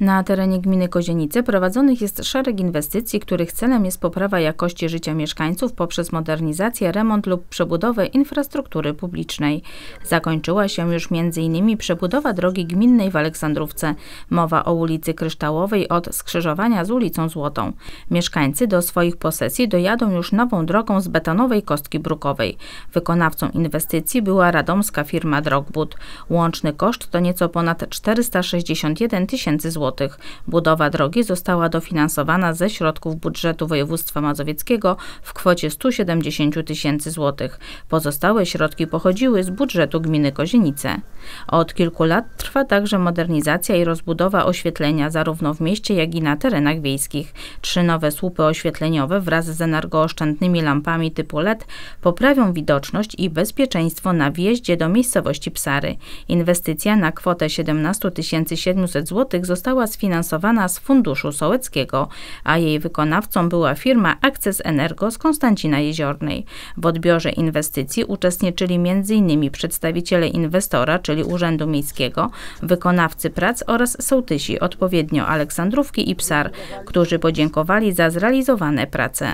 Na terenie gminy Kozienice prowadzonych jest szereg inwestycji, których celem jest poprawa jakości życia mieszkańców poprzez modernizację, remont lub przebudowę infrastruktury publicznej. Zakończyła się już m.in. przebudowa drogi gminnej w Aleksandrówce. Mowa o ulicy Kryształowej od skrzyżowania z ulicą Złotą. Mieszkańcy do swoich posesji dojadą już nową drogą z betonowej kostki brukowej. Wykonawcą inwestycji była radomska firma Drogbud. Łączny koszt to nieco ponad 461 tysięcy złotych. Budowa drogi została dofinansowana ze środków budżetu województwa mazowieckiego w kwocie 170 tysięcy złotych. Pozostałe środki pochodziły z budżetu gminy Kozienice. Od kilku lat trwa także modernizacja i rozbudowa oświetlenia zarówno w mieście, jak i na terenach wiejskich. Trzy nowe słupy oświetleniowe wraz z energooszczędnymi lampami typu LED poprawią widoczność i bezpieczeństwo na wjeździe do miejscowości Psary. Inwestycja na kwotę 17 700 zł została była sfinansowana z Funduszu Sołeckiego, a jej wykonawcą była firma Akces Energo z Konstancina Jeziornej. W odbiorze inwestycji uczestniczyli m.in. przedstawiciele inwestora, czyli Urzędu Miejskiego, wykonawcy prac oraz sołtysi, odpowiednio Aleksandrówki i Psar, którzy podziękowali za zrealizowane prace.